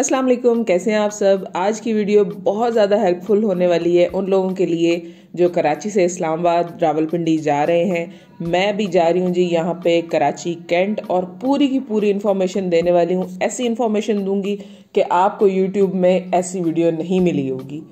अस्सलाम वालेकुम कैसे हैं आप सब आज की वीडियो बहुत ज़्यादा हेल्पफुल होने वाली है उन लोगों के लिए जो कराची से इस्लामाबाद रावलपिंडी जा रहे हैं मैं भी जा रही हूँ जी यहाँ पे कराची कैंट और पूरी की पूरी इन्फॉर्मेशन देने वाली हूँ ऐसी इन्फॉर्मेशन दूंगी कि आपको यूट्यूब में ऐसी वीडियो नहीं मिली होगी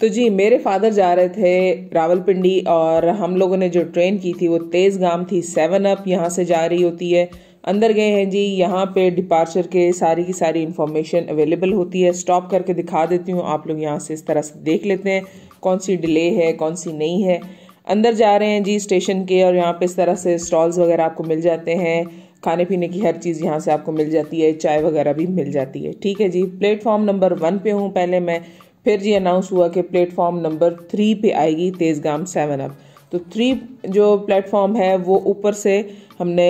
तो जी मेरे फादर जा रहे थे रावलपिंडी और हम लोगों ने जो ट्रेन की थी वो तेज़ गाम थी सेवन अप यहाँ से जा रही होती है अंदर गए हैं जी यहाँ पे डिपार्चर के सारी की सारी इन्फॉर्मेशन अवेलेबल होती है स्टॉप करके दिखा देती हूँ आप लोग यहाँ से इस तरह से देख लेते हैं कौन सी डिले है कौन सी नहीं है अंदर जा रहे हैं जी स्टेशन के और यहाँ पे इस तरह से स्टॉल्स वगैरह आपको मिल जाते हैं खाने पीने की हर चीज़ यहाँ से आपको मिल जाती है चाय वगैरह भी मिल जाती है ठीक है जी प्लेटफॉर्म नंबर वन पे हूँ पहले मैं फिर जी अनाउंस हुआ कि प्लेटफॉर्म नंबर थ्री पे आएगी तेज़गाम सेवन अप तो थ्री जो प्लेटफॉर्म है वो ऊपर से हमने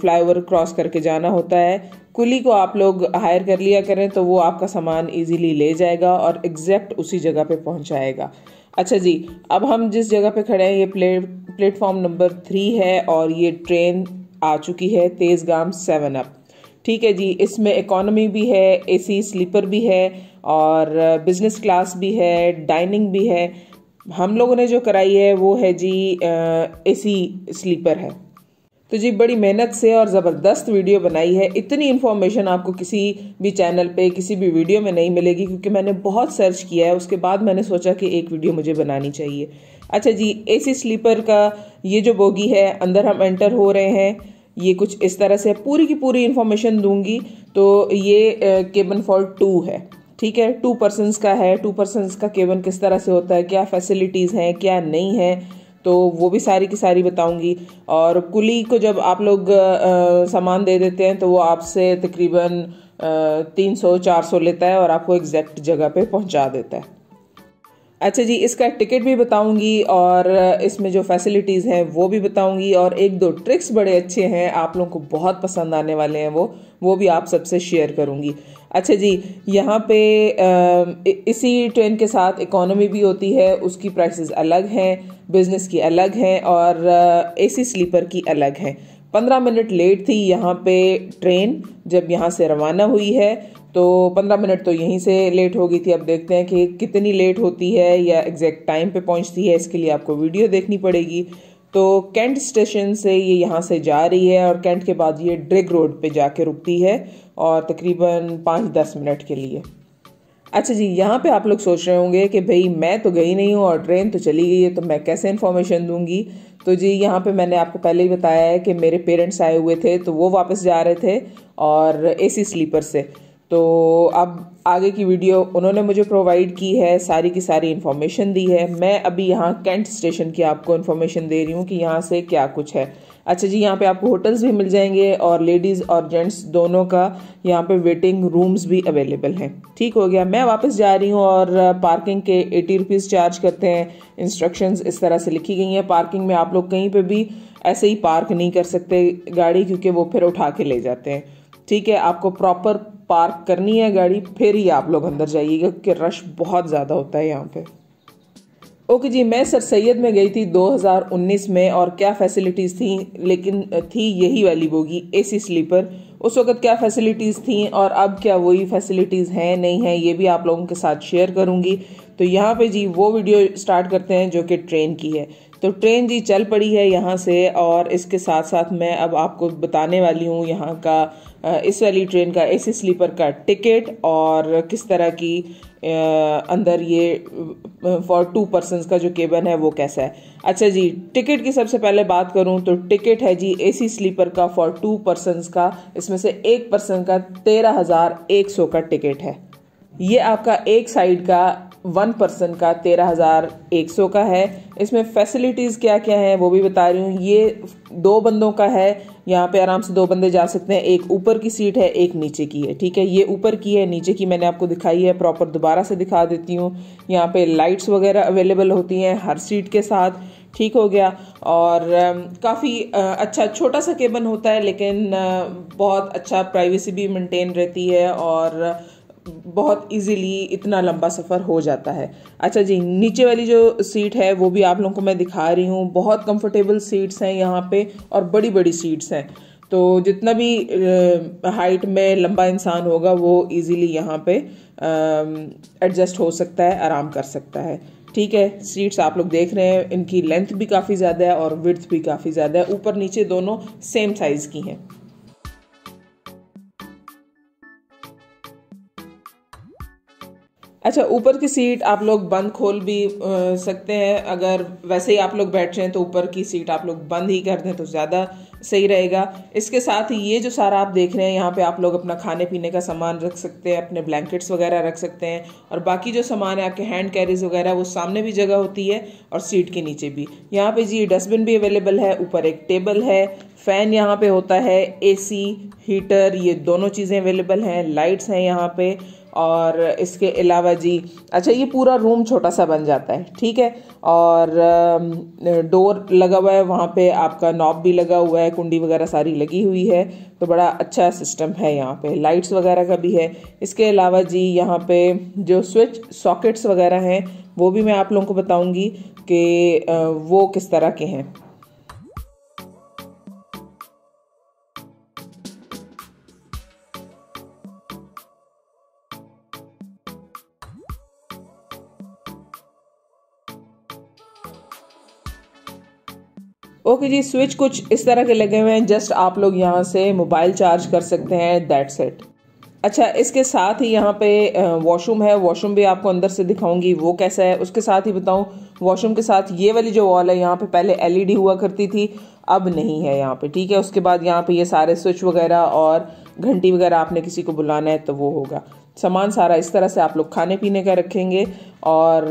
फ्लाईओवर क्रॉस करके जाना होता है कुली को आप लोग हायर कर लिया करें तो वो आपका सामान इजीली ले जाएगा और एग्जैक्ट उसी जगह पे पहुंचाएगा अच्छा जी अब हम जिस जगह पे खड़े हैं ये प्ले प्लेटफॉर्म नंबर थ्री है और ये ट्रेन आ चुकी है तेज़गाम सेवन अप ठीक है जी इसमें इकोनॉमी भी है एसी स्लीपर भी है और बिजनेस क्लास भी है डाइनिंग भी है हम लोगों ने जो कराई है वो है जी एसी स्लीपर है तो जी बड़ी मेहनत से और ज़बरदस्त वीडियो बनाई है इतनी इन्फॉर्मेशन आपको किसी भी चैनल पे किसी भी वीडियो में नहीं मिलेगी क्योंकि मैंने बहुत सर्च किया है उसके बाद मैंने सोचा कि एक वीडियो मुझे बनानी चाहिए अच्छा जी एसी स्लीपर का ये जो बोगी है अंदर हम एंटर हो रहे हैं ये कुछ इस तरह से पूरी की पूरी इन्फॉर्मेशन दूंगी तो ये केबन फॉर टू है ठीक है टू पर्सनस का है टू पर्सनस का केबन किस तरह से होता है क्या फैसिलिटीज़ हैं क्या नहीं है तो वो भी सारी की सारी बताऊंगी और कुली को जब आप लोग सामान दे देते हैं तो वो आपसे तकरीबन तीन सौ चार सौ लेता है और आपको एग्जैक्ट जगह पे पहुंचा देता है अच्छा जी इसका टिकट भी बताऊंगी और इसमें जो फैसिलिटीज़ हैं वो भी बताऊंगी और एक दो ट्रिक्स बड़े अच्छे हैं आप लोगों को बहुत पसंद आने वाले हैं वो वो भी आप सबसे शेयर करूँगी अच्छा जी यहाँ पे इसी ट्रेन के साथ इकोनॉमी भी होती है उसकी प्राइसेस अलग हैं बिजनेस की अलग हैं और एसी स्लीपर की अलग हैं पंद्रह मिनट लेट थी यहाँ पे ट्रेन जब यहाँ से रवाना हुई है तो पंद्रह मिनट तो यहीं से लेट हो गई थी अब देखते हैं कि कितनी लेट होती है या एग्जैक्ट टाइम पे पहुँचती है इसके लिए आपको वीडियो देखनी पड़ेगी तो कैंट स्टेशन से ये यहाँ से जा रही है और कैंट के बाद ये ड्रिग रोड पे जाके रुकती है और तकरीबन पाँच दस मिनट के लिए अच्छा जी यहाँ पे आप लोग सोच रहे होंगे कि भाई मैं तो गई नहीं हूँ और ट्रेन तो चली गई है तो मैं कैसे इन्फॉर्मेशन दूंगी तो जी यहाँ पे मैंने आपको पहले ही बताया है कि मेरे पेरेंट्स आए हुए थे तो वो वापस जा रहे थे और एसी स्लीपर से तो अब आगे की वीडियो उन्होंने मुझे प्रोवाइड की है सारी की सारी इन्फॉर्मेशन दी है मैं अभी यहाँ कैंट स्टेशन की आपको इन्फॉर्मेशन दे रही हूँ कि यहाँ से क्या कुछ है अच्छा जी यहाँ पे आपको होटल्स भी मिल जाएंगे और लेडीज़ और जेंट्स दोनों का यहाँ पे वेटिंग रूम्स भी अवेलेबल हैं ठीक हो गया मैं वापस जा रही हूँ और पार्किंग के एटी रुपीज़ चार्ज करते हैं इंस्ट्रक्शंस इस तरह से लिखी गई हैं पार्किंग में आप लोग कहीं पे भी ऐसे ही पार्क नहीं कर सकते गाड़ी क्योंकि वो फिर उठा के ले जाते हैं ठीक है आपको प्रॉपर पार्क करनी है गाड़ी फिर ही आप लोग अंदर जाइएगा क्योंकि रश बहुत ज़्यादा होता है यहाँ पे ओके जी मैं सर सैद में गई थी 2019 में और क्या फैसिलिटीज़ थी लेकिन थी यही वाली बोगी ए स्लीपर उस वक्त क्या फैसिलिटीज़ थी और अब क्या वही फैसिलिटीज़ हैं नहीं हैं ये भी आप लोगों के साथ शेयर करूँगी तो यहाँ पे जी वो वीडियो स्टार्ट करते हैं जो कि ट्रेन की है तो ट्रेन जी चल पड़ी है यहाँ से और इसके साथ साथ मैं अब आपको बताने वाली हूँ यहाँ का इस वाली ट्रेन का ए स्लीपर का टिकट और किस तरह की अंदर ये फॉर टू पर्सन का जो केबन है वो कैसा है अच्छा जी टिकट की सबसे पहले बात करूँ तो टिकट है जी ए स्लीपर का फॉर टू पर्सन का इसमें से एक पर्सन का तेरह हज़ार एक सौ का टिकट है ये आपका एक साइड का वन पर्सन का तेरह हज़ार एक सौ का है इसमें फैसिलिटीज़ क्या क्या हैं वो भी बता रही हूँ ये दो बंदों का है यहाँ पे आराम से दो बंदे जा सकते हैं एक ऊपर की सीट है एक नीचे की है ठीक है ये ऊपर की है नीचे की मैंने आपको दिखाई है प्रॉपर दोबारा से दिखा देती हूँ यहाँ पे लाइट्स वगैरह अवेलेबल होती हैं हर सीट के साथ ठीक हो गया और काफ़ी अच्छा छोटा सा केबन होता है लेकिन बहुत अच्छा प्राइवेसी भी मेंटेन रहती है और बहुत इजीली इतना लंबा सफ़र हो जाता है अच्छा जी नीचे वाली जो सीट है वो भी आप लोगों को मैं दिखा रही हूँ बहुत कंफर्टेबल सीट्स हैं यहाँ पे और बड़ी बड़ी सीट्स हैं तो जितना भी हाइट में लंबा इंसान होगा वो इजीली यहाँ पे एडजस्ट हो सकता है आराम कर सकता है ठीक है सीट्स आप लोग देख रहे हैं इनकी लेंथ भी काफ़ी ज़्यादा है और विड्थ भी काफ़ी ज़्यादा है ऊपर नीचे दोनों सेम साइज़ की हैं अच्छा ऊपर की सीट आप लोग बंद खोल भी आ, सकते हैं अगर वैसे ही आप लोग बैठ रहे हैं तो ऊपर की सीट आप लोग बंद ही कर दें तो ज़्यादा सही रहेगा इसके साथ ही ये जो सारा आप देख रहे हैं यहाँ पे आप लोग अपना खाने पीने का सामान रख सकते हैं अपने ब्लैंकेट्स वगैरह रख सकते हैं और बाकी जो सामान है आपके हैंड कैरीज वगैरह वो सामने भी जगह होती है और सीट के नीचे भी यहाँ पे जी डस्टबिन भी अवेलेबल है ऊपर एक टेबल है फ़ैन यहाँ पे होता है एसी हीटर ये दोनों चीज़ें अवेलेबल हैं लाइट्स हैं यहाँ पर और इसके अलावा जी अच्छा ये पूरा रूम छोटा सा बन जाता है ठीक है और डोर लगा हुआ है वहाँ पे आपका नॉब भी लगा हुआ है कुंडी वगैरह सारी लगी हुई है तो बड़ा अच्छा सिस्टम है यहाँ पे लाइट्स वगैरह का भी है इसके अलावा जी यहाँ पे जो स्विच सॉकेट्स वगैरह हैं वो भी मैं आप लोगों को बताऊँगी कि वो किस तरह के हैं ओके जी स्विच कुछ इस तरह के लगे हुए हैं जस्ट आप लोग यहाँ से मोबाइल चार्ज कर सकते हैं दैट सेट अच्छा इसके साथ ही यहाँ पे वॉशरूम है वॉशरूम भी आपको अंदर से दिखाऊंगी वो कैसा है उसके साथ ही बताऊँ वॉशरूम के साथ ये वाली जो वॉल है यहाँ पे पहले एलईडी हुआ करती थी अब नहीं है यहाँ पे ठीक है उसके बाद यहाँ पे ये सारे स्विच वगैरह और घंटी वगैरह आपने किसी को बुलाना है तो वो होगा सामान सारा इस तरह से आप लोग खाने पीने का रखेंगे और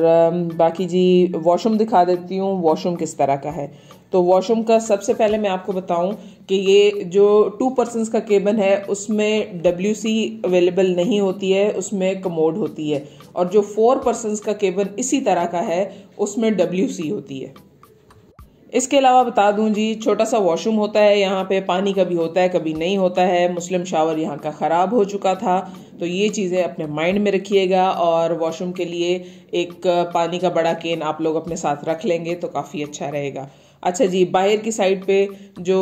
बाकी जी वॉशरूम दिखा देती हूँ वॉशरूम किस तरह का है तो वॉशरूम का सबसे पहले मैं आपको बताऊं कि ये जो टू पर्सनस का केबन है उसमें डब्ल्यू सी अवेलेबल नहीं होती है उसमें कमोड होती है और जो फोर पर्सनस का केबन इसी तरह का है उसमें डब्ल्यू सी होती है इसके अलावा बता दूं जी छोटा सा वॉशरूम होता है यहाँ पे पानी कभी होता है कभी नहीं होता है मुस्लिम शावर यहाँ का ख़राब हो चुका था तो ये चीज़ें अपने माइंड में रखिएगा और वॉशरूम के लिए एक पानी का बड़ा केन आप लोग अपने साथ रख लेंगे तो काफ़ी अच्छा रहेगा अच्छा जी बाहर की साइड पे जो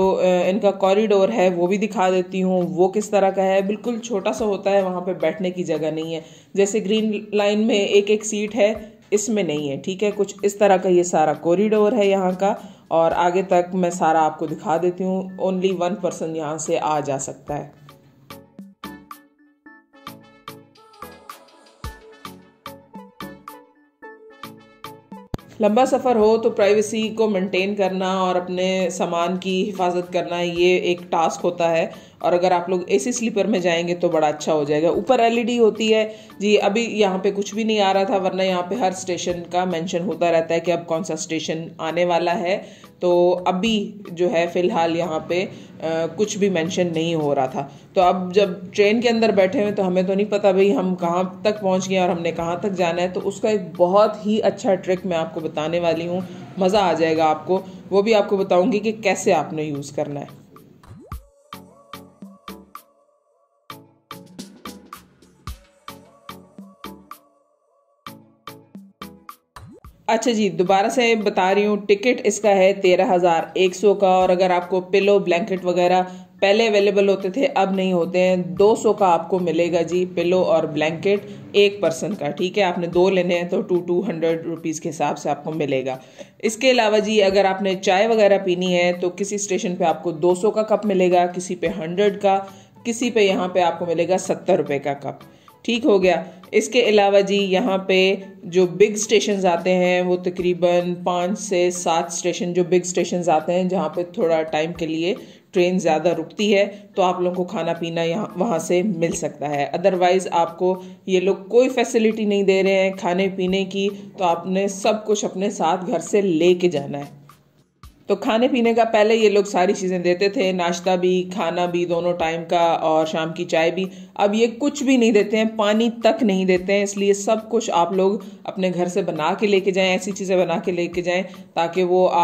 इनका कॉरिडोर है वो भी दिखा देती हूँ वो किस तरह का है बिल्कुल छोटा सा होता है वहाँ पे बैठने की जगह नहीं है जैसे ग्रीन लाइन में एक एक सीट है इसमें नहीं है ठीक है कुछ इस तरह का ये सारा कॉरिडोर है यहाँ का और आगे तक मैं सारा आपको दिखा देती हूँ ओनली वन पर्सन यहाँ से आ जा सकता है लंबा सफ़र हो तो प्राइवेसी को मेंटेन करना और अपने सामान की हिफाजत करना ये एक टास्क होता है और अगर आप लोग एसी स्लीपर में जाएंगे तो बड़ा अच्छा हो जाएगा ऊपर एलईडी होती है जी अभी यहाँ पे कुछ भी नहीं आ रहा था वरना यहाँ पे हर स्टेशन का मेंशन होता रहता है कि अब कौन सा स्टेशन आने वाला है तो अभी जो है फ़िलहाल यहाँ पे कुछ भी मेंशन नहीं हो रहा था तो अब जब ट्रेन के अंदर बैठे हुए तो हमें तो नहीं पता भाई हम कहाँ तक पहुँच गए और हमने कहाँ तक जाना है तो उसका एक बहुत ही अच्छा ट्रिक मैं आपको बताने वाली हूँ मज़ा आ जाएगा आपको वो भी आपको बताऊँगी कि कैसे आपने यूज़ करना है अच्छा जी दोबारा से बता रही हूँ टिकट इसका है तेरह हज़ार एक सौ का और अगर आपको पिलो ब्लैंकेट वगैरह पहले अवेलेबल होते थे अब नहीं होते हैं दो सौ का आपको मिलेगा जी पिलो और ब्लैंकेट एक पर्सन का ठीक है आपने दो लेने हैं तो टू टू हंड्रेड रुपीज़ के हिसाब से आपको मिलेगा इसके अलावा जी अगर आपने चाय वगैरह पीनी है तो किसी स्टेशन पे आपको दो सौ का कप मिलेगा किसी पे हंड्रेड का किसी पे यहाँ पे आपको मिलेगा सत्तर रुपये का कप ठीक हो गया इसके अलावा जी यहाँ पे जो बिग स्टेशन आते हैं वो तकरीबन पाँच से सात स्टेशन जो बिग स्टेशन आते हैं जहाँ पे थोड़ा टाइम के लिए ट्रेन ज़्यादा रुकती है तो आप लोगों को खाना पीना यहाँ वहाँ से मिल सकता है अदरवाइज़ आपको ये लोग कोई फैसिलिटी नहीं दे रहे हैं खाने पीने की तो आपने सब कुछ अपने साथ घर से ले जाना है तो खाने पीने का पहले ये लोग सारी चीज़ें देते थे नाश्ता भी खाना भी दोनों टाइम का और शाम की चाय भी अब ये कुछ भी नहीं देते हैं पानी तक नहीं देते हैं इसलिए सब कुछ आप लोग अपने घर से बना के लेके जाएं ऐसी चीज़ें बना के लेके जाएं ताकि वो आ,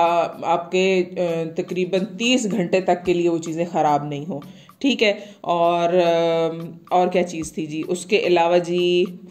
आपके तकरीबन तीस घंटे तक के लिए वो चीज़ें ख़राब नहीं हों ठीक है और और क्या चीज़ थी जी उसके अलावा जी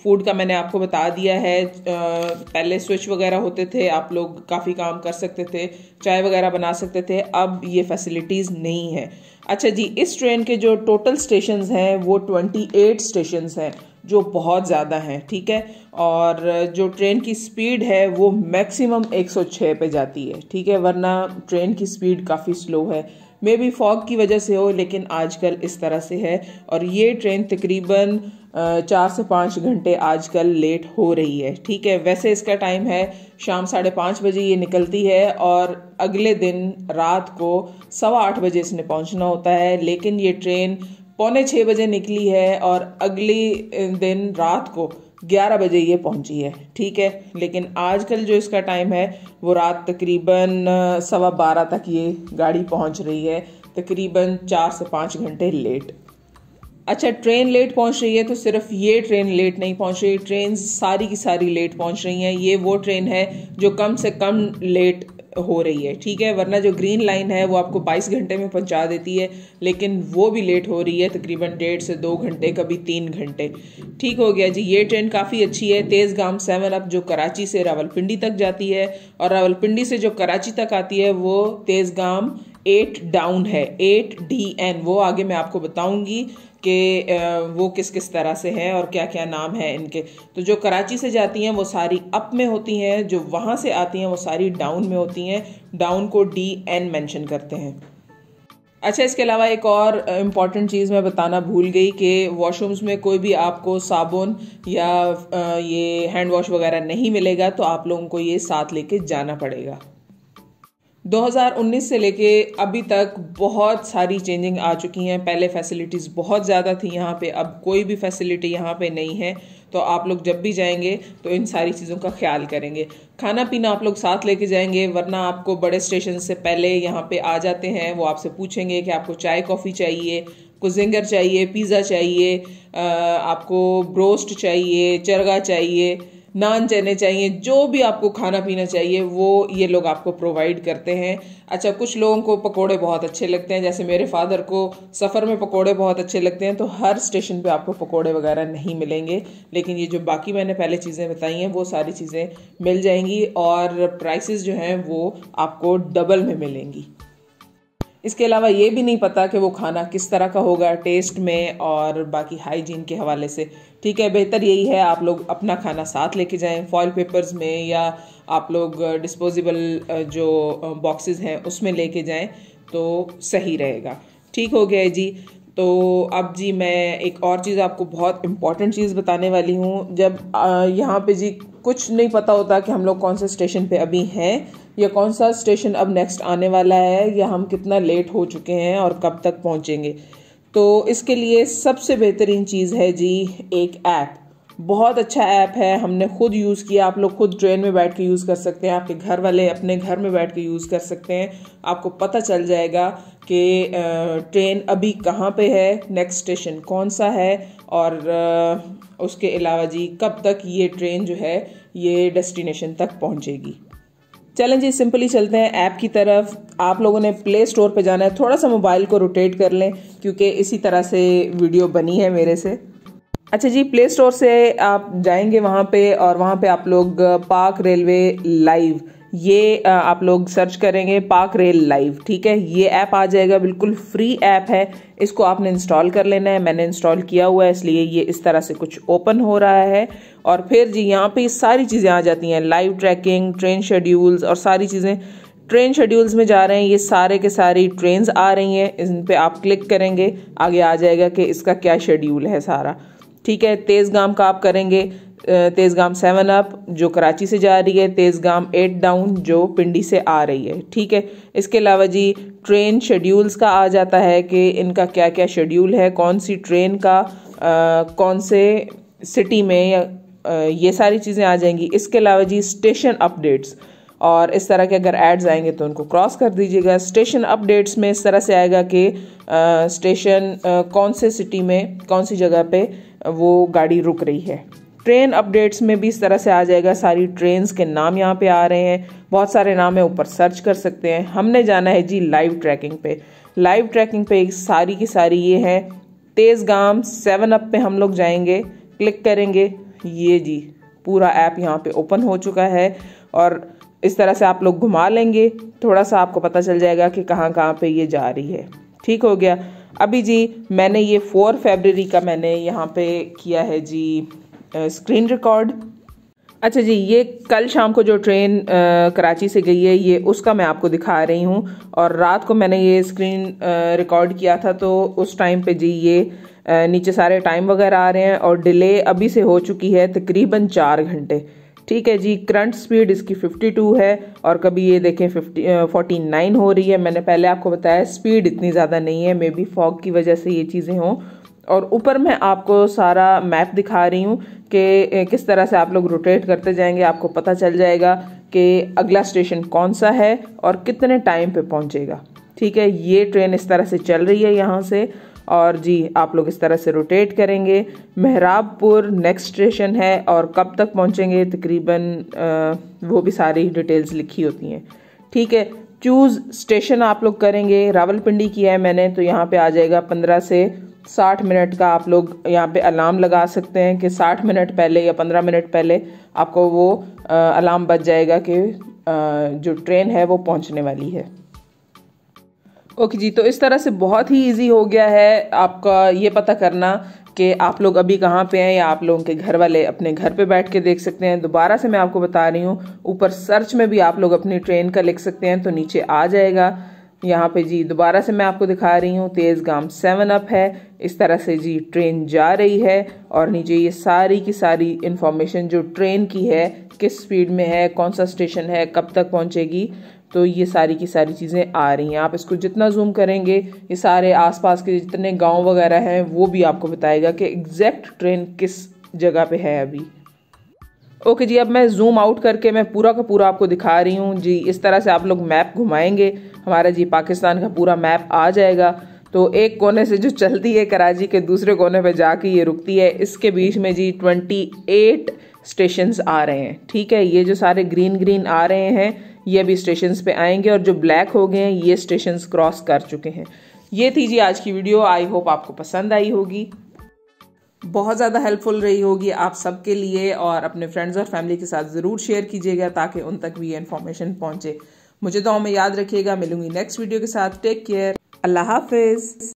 फूड का मैंने आपको बता दिया है पहले स्विच वगैरह होते थे आप लोग काफ़ी काम कर सकते थे चाय वगैरह बना सकते थे अब ये फैसिलिटीज़ नहीं है अच्छा जी इस ट्रेन के जो टोटल स्टेशन हैं वो ट्वेंटी एट स्टेशन हैं जो बहुत ज़्यादा हैं ठीक है और जो ट्रेन की स्पीड है वो मैक्सिमम 106 पे जाती है ठीक है वरना ट्रेन की स्पीड काफ़ी स्लो है मे बी फॉग की वजह से हो लेकिन आजकल इस तरह से है और ये ट्रेन तकरीबन चार से पाँच घंटे आजकल लेट हो रही है ठीक है वैसे इसका टाइम है शाम साढ़े पाँच बजे ये निकलती है और अगले दिन रात को सवा आठ बजे इसने पहुंचना होता है लेकिन ये ट्रेन पौने छः बजे निकली है और अगले दिन रात को ग्यारह बजे ये पहुंची है ठीक है लेकिन आजकल जो इसका टाइम है वो रात तकरीबन सवा बारह तक ये गाड़ी पहुंच रही है तकरीबन चार से पाँच घंटे लेट अच्छा ट्रेन लेट पहुंच रही है तो सिर्फ ये ट्रेन लेट नहीं पहुंच रही ट्रेन सारी की सारी लेट पहुंच रही हैं ये वो ट्रेन है जो कम से कम लेट हो रही है ठीक है वरना जो ग्रीन लाइन है वो आपको 22 घंटे में पहुंचा देती है लेकिन वो भी लेट हो रही है तकरीबन डेढ़ से दो घंटे कभी तीन घंटे ठीक हो गया जी ये ट्रेन काफ़ी अच्छी है तेज़ गाम सेवन अप जो कराची से रावलपिंडी तक जाती है और रावलपिंडी से जो कराची तक आती है वो तेज़ गाम एट डाउन है एट डी एन वो आगे मैं आपको बताऊंगी कि वो किस किस तरह से हैं और क्या क्या नाम है इनके तो जो कराची से जाती हैं वो सारी अप में होती हैं जो वहाँ से आती हैं वो सारी डाउन में होती हैं डाउन को डी एन मैंशन करते हैं अच्छा इसके अलावा एक और इम्पॉर्टेंट चीज़ मैं बताना भूल गई कि वॉशरूम्स में कोई भी आपको साबुन या ये हैंड वॉश वगैरह नहीं मिलेगा तो आप लोगों को ये साथ लेके जाना पड़ेगा 2019 से लेके अभी तक बहुत सारी चेंजिंग आ चुकी हैं पहले फैसिलिटीज़ बहुत ज़्यादा थी यहाँ पे अब कोई भी फैसिलिटी यहाँ पे नहीं है तो आप लोग जब भी जाएंगे तो इन सारी चीज़ों का ख्याल करेंगे खाना पीना आप लोग साथ लेके जाएंगे वरना आपको बड़े स्टेशन से पहले यहाँ पे आ जाते हैं वो आपसे पूछेंगे कि आपको चाय कॉफ़ी चाहिए कुजिंगर चाहिए पिज़्ज़ा चाहिए आपको ब्रोस्ट चाहिए चरगा चाहिए नान चने चाहिए जो भी आपको खाना पीना चाहिए वो ये लोग आपको प्रोवाइड करते हैं अच्छा कुछ लोगों को पकोड़े बहुत अच्छे लगते हैं जैसे मेरे फादर को सफ़र में पकोड़े बहुत अच्छे लगते हैं तो हर स्टेशन पे आपको पकोड़े वगैरह नहीं मिलेंगे लेकिन ये जो बाकी मैंने पहले चीज़ें बताई हैं वो सारी चीज़ें मिल जाएंगी और प्राइसेस जो हैं वो आपको डबल में मिलेंगी इसके अलावा ये भी नहीं पता कि वो खाना किस तरह का होगा टेस्ट में और बाकी हाइजीन के हवाले से ठीक है बेहतर यही है आप लोग अपना खाना साथ लेके जाएं फॉइल पेपर्स में या आप लोग डिस्पोजेबल जो बॉक्सेस हैं उसमें लेके जाएं तो सही रहेगा ठीक हो गया है जी तो अब जी मैं एक और चीज़ आपको बहुत इम्पॉर्टेंट चीज़ बताने वाली हूँ जब यहाँ पे जी कुछ नहीं पता होता कि हम लोग कौन से स्टेशन पे अभी हैं या कौन सा स्टेशन अब नेक्स्ट आने वाला है या हम कितना लेट हो चुके हैं और कब तक पहुँचेंगे तो इसके लिए सबसे बेहतरीन चीज़ है जी एक ऐप बहुत अच्छा ऐप है हमने खुद यूज़ किया आप लोग खुद ट्रेन में बैठ के यूज़ कर सकते हैं आपके घर वाले अपने घर में बैठ के यूज़ कर सकते हैं आपको पता चल जाएगा कि ट्रेन अभी कहाँ पे है नेक्स्ट स्टेशन कौन सा है और उसके अलावा जी कब तक ये ट्रेन जो है ये डेस्टिनेशन तक पहुँचेगी चलें जी सिंपली चलते हैं ऐप की तरफ आप लोगों ने प्ले स्टोर पर जाना है थोड़ा सा मोबाइल को रोटेट कर लें क्योंकि इसी तरह से वीडियो बनी है मेरे से अच्छा जी प्ले स्टोर से आप जाएंगे वहाँ पे और वहाँ पे आप लोग पार्क रेलवे लाइव ये आप लोग सर्च करेंगे पार्क रेल लाइव ठीक है ये ऐप आ जाएगा बिल्कुल फ्री ऐप है इसको आपने इंस्टॉल कर लेना है मैंने इंस्टॉल किया हुआ है इसलिए ये इस तरह से कुछ ओपन हो रहा है और फिर जी यहाँ पे सारी चीज़ें आ जाती हैं लाइव ट्रैकिंग ट्रेन शेड्यूल्स और सारी चीज़ें ट्रेन शेड्यूल्स में जा रहे हैं ये सारे के सारी ट्रेन आ रही हैं इन पर आप क्लिक करेंगे आगे आ जाएगा कि इसका क्या शेड्यूल है सारा ठीक है तेज़गाम का आप करेंगे तेज़गाम सेवन अप जो कराची से जा रही है तेज़गाम एट डाउन जो पिंडी से आ रही है ठीक है इसके अलावा जी ट्रेन शेड्यूल्स का आ जाता है कि इनका क्या क्या शेड्यूल है कौन सी ट्रेन का आ, कौन से सिटी में आ, ये सारी चीज़ें आ जाएंगी इसके अलावा जी स्टेशन अपडेट्स और इस तरह के अगर एड्स आएंगे तो उनको क्रॉस कर दीजिएगा स्टेशन अपडेट्स में इस तरह से आएगा कि स्टेशन कौन से सिटी में कौन सी जगह पे वो गाड़ी रुक रही है ट्रेन अपडेट्स में भी इस तरह से आ जाएगा सारी ट्रेन्स के नाम यहाँ पे आ रहे हैं बहुत सारे नाम है ऊपर सर्च कर सकते हैं हमने जाना है जी लाइव ट्रैकिंग पे लाइव ट्रैकिंग पे सारी की सारी ये है तेज़गाम सेवन अप पे हम लोग जाएंगे क्लिक करेंगे ये जी पूरा ऐप यहाँ पे ओपन हो चुका है और इस तरह से आप लोग घुमा लेंगे थोड़ा सा आपको पता चल जाएगा कि कहाँ कहाँ पे ये जा रही है ठीक हो गया अभी जी मैंने ये फोर फेबररी का मैंने यहाँ पे किया है जी स्क्रीन रिकॉर्ड अच्छा जी ये कल शाम को जो ट्रेन आ, कराची से गई है ये उसका मैं आपको दिखा रही हूँ और रात को मैंने ये स्क्रीन रिकॉर्ड किया था तो उस टाइम पे जी ये आ, नीचे सारे टाइम वगैरह आ रहे हैं और डिले अभी से हो चुकी है तकरीबन चार घंटे ठीक है जी करंट स्पीड इसकी 52 है और कभी ये देखें 50 फोर्टी नाइन हो रही है मैंने पहले आपको बताया स्पीड इतनी ज़्यादा नहीं है मे बी फॉग की वजह से ये चीज़ें हों और ऊपर मैं आपको सारा मैप दिखा रही हूँ कि किस तरह से आप लोग रोटेट करते जाएंगे आपको पता चल जाएगा कि अगला स्टेशन कौन सा है और कितने टाइम पे पहुँचेगा ठीक है ये ट्रेन इस तरह से चल रही है यहाँ से और जी आप लोग इस तरह से रोटेट करेंगे मेहराबपुर नेक्स्ट स्टेशन है और कब तक पहुंचेंगे तकरीबन वो भी सारी डिटेल्स लिखी होती हैं ठीक है चूज़ स्टेशन आप लोग करेंगे रावलपिंडी किया है मैंने तो यहाँ पे आ जाएगा पंद्रह से साठ मिनट का आप लोग यहाँ पे अलार्म लगा सकते हैं कि साठ मिनट पहले या पंद्रह मिनट पहले आपको वो अलार्म बच जाएगा कि जो ट्रेन है वो पहुँचने वाली है ओके okay जी तो इस तरह से बहुत ही इजी हो गया है आपका ये पता करना कि आप लोग अभी कहाँ पे हैं या आप लोगों के घर वाले अपने घर पे बैठ के देख सकते हैं दोबारा से मैं आपको बता रही हूँ ऊपर सर्च में भी आप लोग अपनी ट्रेन का लिख सकते हैं तो नीचे आ जाएगा यहाँ पे जी दोबारा से मैं आपको दिखा रही हूँ तेज़ गाम सेवन अप है इस तरह से जी ट्रेन जा रही है और नीचे ये सारी की सारी इन्फॉर्मेशन जो ट्रेन की है किस स्पीड में है कौन सा स्टेशन है कब तक पहुँचेगी तो ये सारी की सारी चीज़ें आ रही हैं आप इसको जितना जूम करेंगे ये सारे आसपास के जितने गांव वगैरह हैं वो भी आपको बताएगा कि एग्जैक्ट ट्रेन किस जगह पे है अभी ओके जी अब मैं जूम आउट करके मैं पूरा का पूरा आपको दिखा रही हूँ जी इस तरह से आप लोग मैप घुमाएंगे हमारा जी पाकिस्तान का पूरा मैप आ जाएगा तो एक कोने से जो चलती है कराची के दूसरे कोने पर जाके ये रुकती है इसके बीच में जी एट स्टेशंस आ रहे हैं ठीक है ये जो सारे ग्रीन ग्रीन आ रहे हैं ये अभी स्टेशन पे आएंगे और जो ब्लैक हो गए हैं ये स्टेशन क्रॉस कर चुके हैं ये थी जी आज की वीडियो आई होप आपको पसंद आई होगी बहुत ज़्यादा हेल्पफुल रही होगी आप सबके लिए और अपने फ्रेंड्स और फैमिली के साथ ज़रूर शेयर कीजिएगा ताकि उन तक भी ये इन्फॉर्मेशन पहुँचे मुझे तो हमें याद रखिएगा मिलूंगी नेक्स्ट वीडियो के साथ टेक केयर अल्लाह हाफिज़